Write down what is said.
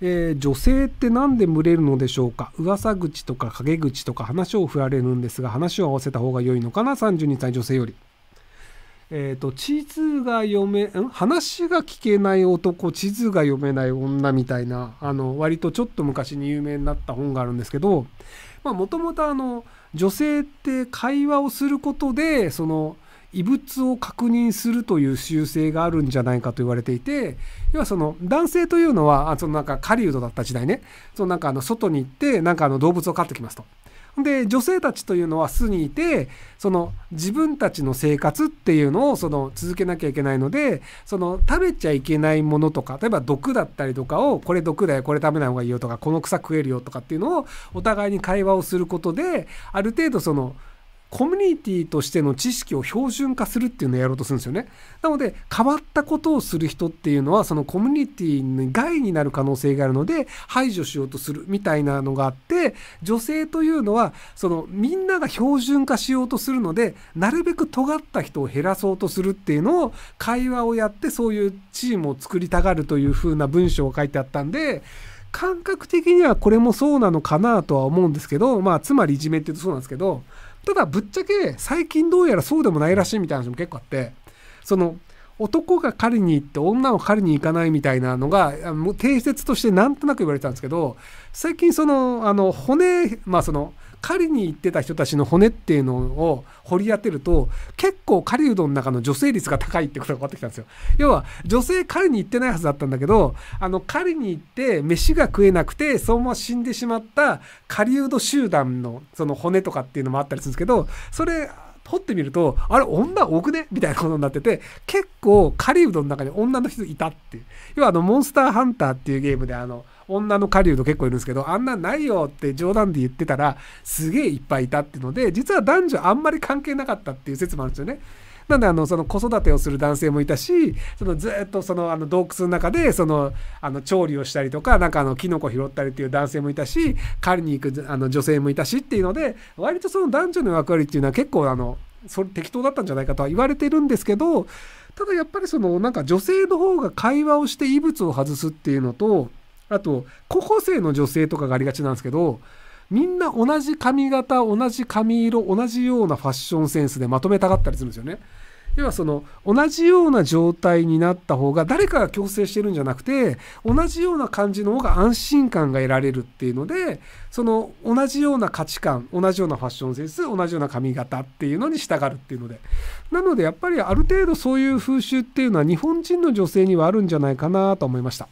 えー、女性って何で群れるのでしょうか噂口とか陰口とか話を振られるんですが話を合わせた方が良いのかな32歳女性より。えーと、と地図が読めん話が聞けない男地図が読めない女みたいなあの割とちょっと昔に有名になった本があるんですけどもともと女性って会話をすることでその異物を確認するという習性があるんじゃないかと言われていて要はその男性というのはそのなんか狩人だった時代ねそのなんかあの外に行ってなんかあの動物を飼ってきますと。で女性たちというのは巣にいてその自分たちの生活っていうのをその続けなきゃいけないのでその食べちゃいけないものとか例えば毒だったりとかをこれ毒だよこれ食べない方がいいよとかこの草食えるよとかっていうのをお互いに会話をすることである程度そのコミュニティとしての知識を標準化するっていうのをやろうとするんですよね。なので変わったことをする人っていうのはそのコミュニティ害になる可能性があるので排除しようとするみたいなのがあって女性というのはそのみんなが標準化しようとするのでなるべく尖った人を減らそうとするっていうのを会話をやってそういうチームを作りたがるというふうな文章を書いてあったんで。感覚的にはこれもそうなのかなとは思うんですけど、まあ、つまりいじめって言うとそうなんですけど、ただぶっちゃけ最近どうやらそうでもないらしいみたいな話も結構あってその男が狩りに行って女を狩りに行かないみたいなのが定説としてなんとなく言われてたんですけど最近そのあの骨まあその狩りに行ってた人たちの骨っていうのを掘り当てると結構狩人の中の女性率が高いってことが分かってきたんですよ要は女性狩りに行ってないはずだったんだけどあの狩りに行って飯が食えなくてそのまま死んでしまった狩人集団のその骨とかっていうのもあったりするんですけどそれ掘ってみると、あれ、女多くねみたいなことになってて、結構、狩リウドの中に女の人いたっていう。要は、あの、モンスターハンターっていうゲームで、あの、女の狩人結構いるんですけどあんなんないよって冗談で言ってたらすげえいっぱいいたっていうので実は男女あんまり関係なかったっていう説もあるんですよね。なんであのその子育てをする男性もいたしそのずっとそのあの洞窟の中でそのあの調理をしたりとかなんかあのキノコ拾ったりっていう男性もいたし狩りに行くあの女性もいたしっていうので割とその男女の役割っていうのは結構あのそれ適当だったんじゃないかとは言われてるんですけどただやっぱりそのなんか女性の方が会話をして異物を外すっていうのと。あと、高校生の女性とかがありがちなんですけど、みんな同じ髪型、同じ髪色、同じようなファッションセンスでまとめたがったりするんですよね。要はその同じような状態になった方が誰かが強制してるんじゃなくて同じような感じの方が安心感が得られるっていうのでその同じような価値観同じようなファッションセンス同じような髪型っていうのに従うっていうのでなのでやっぱりある程度そういう風習っていうのは日本人の女性にはあるんじゃないかなと思いました。